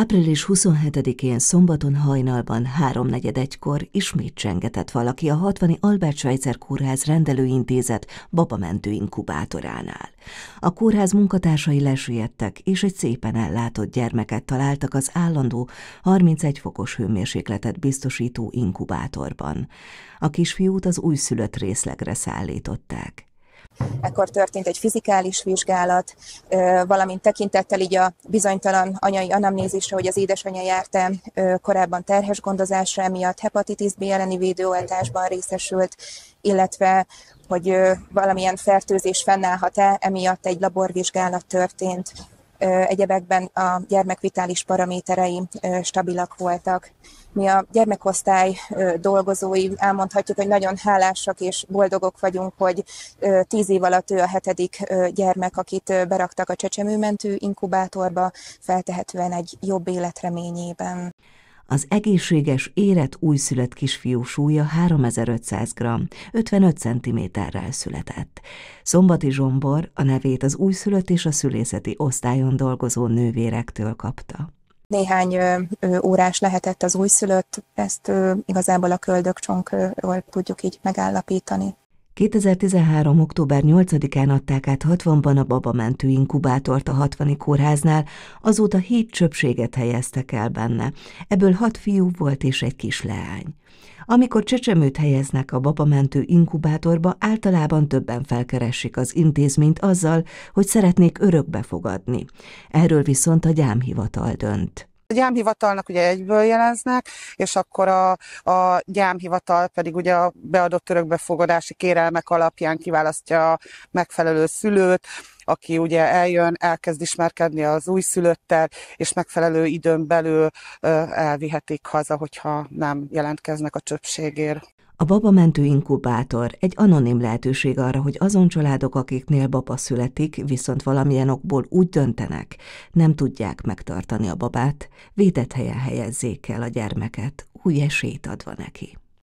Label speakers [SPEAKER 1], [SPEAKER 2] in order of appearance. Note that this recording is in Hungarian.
[SPEAKER 1] Április 27-én szombaton hajnalban háromnegyed egykor ismét csengetett valaki a 60 Albert Schweitzer kórház rendelőintézet babamentő inkubátoránál. A kórház munkatársai lesüllyedtek, és egy szépen ellátott gyermeket találtak az állandó 31 fokos hőmérsékletet biztosító inkubátorban. A kisfiút az újszülött részlegre szállították
[SPEAKER 2] ekkor történt egy fizikális vizsgálat, valamint tekintettel így a bizonytalan anyai anamnézisre, hogy az édesanyja járta korábban terhes gondozásra, emiatt hepatitis B elleni védőoltásban részesült, illetve hogy valamilyen fertőzés fennállhat-e, emiatt egy laborvizsgálat történt egyebekben a gyermekvitális paraméterei stabilak voltak. Mi a gyermekosztály dolgozói elmondhatjuk, hogy nagyon hálásak és boldogok vagyunk, hogy tíz év alatt ő a hetedik gyermek, akit beraktak a csecsemőmentő inkubátorba, feltehetően egy jobb életreményében.
[SPEAKER 1] Az egészséges, érett újszülött kisfiú súlya 3500 g, 55 cm-rel született. Szombati Zsombor a nevét az újszülött és a szülészeti osztályon dolgozó nővérektől kapta.
[SPEAKER 2] Néhány ö, órás lehetett az újszülött, ezt ö, igazából a köldökcsonkról tudjuk így megállapítani.
[SPEAKER 1] 2013. október 8-án adták át 60-ban a babamentő inkubátort a 60 kórháznál, azóta hét csöpséget helyeztek el benne, ebből hat fiú volt és egy kis leány. Amikor csecsemőt helyeznek a babamentő inkubátorba, általában többen felkeresik az intézményt azzal, hogy szeretnék örökbe fogadni. Erről viszont a gyámhivatal dönt.
[SPEAKER 3] A gyámhivatalnak ugye egyből jeleznek, és akkor a, a gyámhivatal pedig ugye a beadott örökbefogadási kérelmek alapján kiválasztja a megfelelő szülőt, aki ugye eljön, elkezd ismerkedni az újszülöttel, és megfelelő időn belül elvihetik haza, hogyha nem jelentkeznek a csöpségért.
[SPEAKER 1] A babamentő inkubátor egy anonim lehetőség arra, hogy azon családok, akiknél baba születik, viszont valamilyen okból úgy döntenek, nem tudják megtartani a babát, védett helyen helyezzék el a gyermeket, új esélyt adva neki.